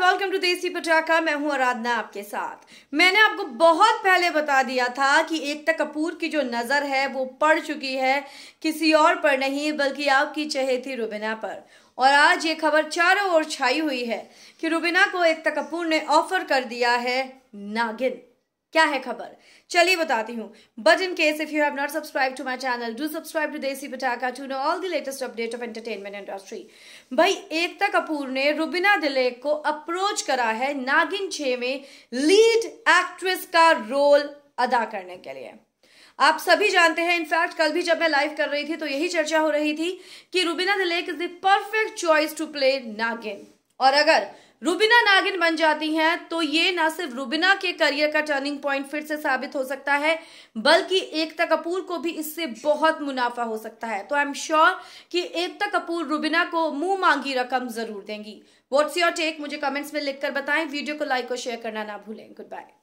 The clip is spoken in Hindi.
वेलकम टू देसी पटाखा मैं हूं आराधना आपके साथ मैंने आपको बहुत पहले बता दिया था कि एकता कपूर की जो नज़र है वो पड़ चुकी है किसी और पर नहीं बल्कि आपकी चहेती रुबिना पर और आज ये खबर चारों ओर छाई हुई है कि रुबिना को एकता कपूर ने ऑफर कर दिया है नागिन क्या है खबर चलिए बताती हूँ but in case if you have not subscribe to my channel do subscribe to Desi Patakha to know all the latest update of entertainment industry भाई एकता कपूर ने रुबिना दिलेक को अप्रोच करा है नागिन छे में लीड एक्ट्रेस का रोल अदा करने के लिए आप सभी जानते हैं इनफैक्ट कल भी जब मैं लाइव कर रही थी तो यही चर्चा हो रही थी कि Rubina Dilaik is the perfect choice to play Naagin और अगर रूबिना नागिन बन जाती हैं तो ये ना सिर्फ रूबिना के करियर का टर्निंग पॉइंट फिर से साबित हो सकता है बल्कि एकता कपूर को भी इससे बहुत मुनाफा हो सकता है तो आई एम श्योर कि एकता कपूर रूबिना को मुंह मांगी रकम जरूर देंगी व्हाट्स योर टेक मुझे कमेंट्स में लिखकर बताएं वीडियो को लाइक और शेयर करना ना भूलें गुड बाय